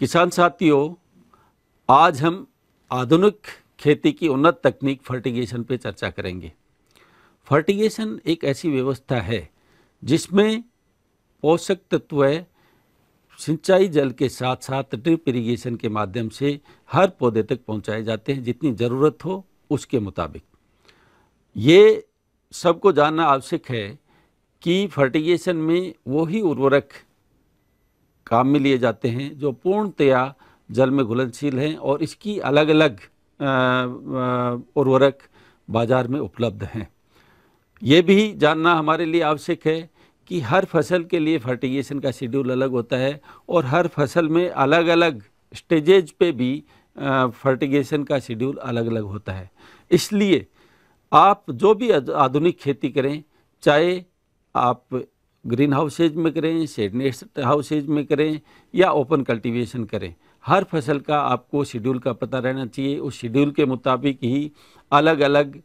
किसान साथियों आज हम आधुनिक खेती की उन्नत तकनीक फर्टिगेशन पर चर्चा करेंगे फर्टिगेशन एक ऐसी व्यवस्था है जिसमें पोषक तत्व सिंचाई जल के साथ साथ ड्रिप इरिगेशन के माध्यम से हर पौधे तक पहुंचाए जाते हैं जितनी ज़रूरत हो उसके मुताबिक ये सबको जानना आवश्यक है कि फर्टिगेशन में वही उर्वरक काम में लिए जाते हैं जो पूर्णतया जल में घुलनशील हैं और इसकी अलग अलग उर्वरक बाज़ार में उपलब्ध हैं ये भी जानना हमारे लिए आवश्यक है कि हर फसल के लिए फर्टिगेशन का शेड्यूल अलग होता है और हर फसल में अलग अलग स्टेजेज पे भी फर्टिगेशन का शेड्यूल अलग अलग होता है इसलिए आप जो भी आधुनिक खेती करें चाहे आप ग्रीन हाउसेज में करें शेड नेस्ट हाउसेज में करें या ओपन कल्टीवेशन करें हर फसल का आपको शेड्यूल का पता रहना चाहिए उस शेड्यूल के मुताबिक ही अलग अलग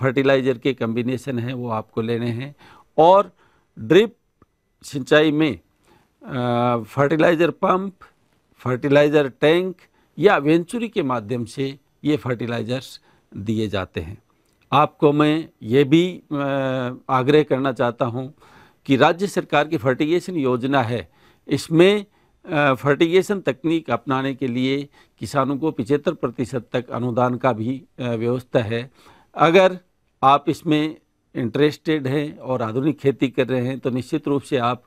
फर्टिलाइज़र के कम्बिनेसन हैं वो आपको लेने हैं और ड्रिप सिंचाई में फर्टिलाइज़र पंप फर्टिलाइज़र टैंक या वेंचुरी के माध्यम से ये फर्टिलाइज़र्स दिए जाते हैं आपको मैं ये भी आग्रह करना चाहता हूँ कि राज्य सरकार की फर्टिगेशन योजना है इसमें फर्टिगेशन तकनीक अपनाने के लिए किसानों को पिचहत्तर प्रतिशत तक अनुदान का भी व्यवस्था है अगर आप इसमें इंटरेस्टेड हैं और आधुनिक खेती कर रहे हैं तो निश्चित रूप से आप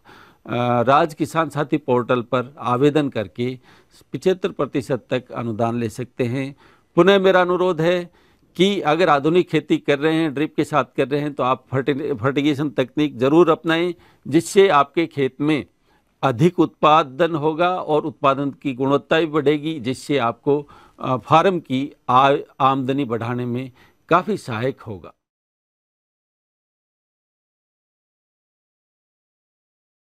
राज किसान साथी पोर्टल पर आवेदन करके पिचहत्तर प्रतिशत तक अनुदान ले सकते हैं पुनः मेरा अनुरोध है कि अगर आधुनिक खेती कर रहे हैं ड्रिप के साथ कर रहे हैं तो आप फर्टिगेशन तकनीक ज़रूर अपनाएं जिससे आपके खेत में अधिक उत्पादन होगा और उत्पादन की गुणवत्ता भी बढ़ेगी जिससे आपको फार्म की आमदनी बढ़ाने में काफ़ी सहायक होगा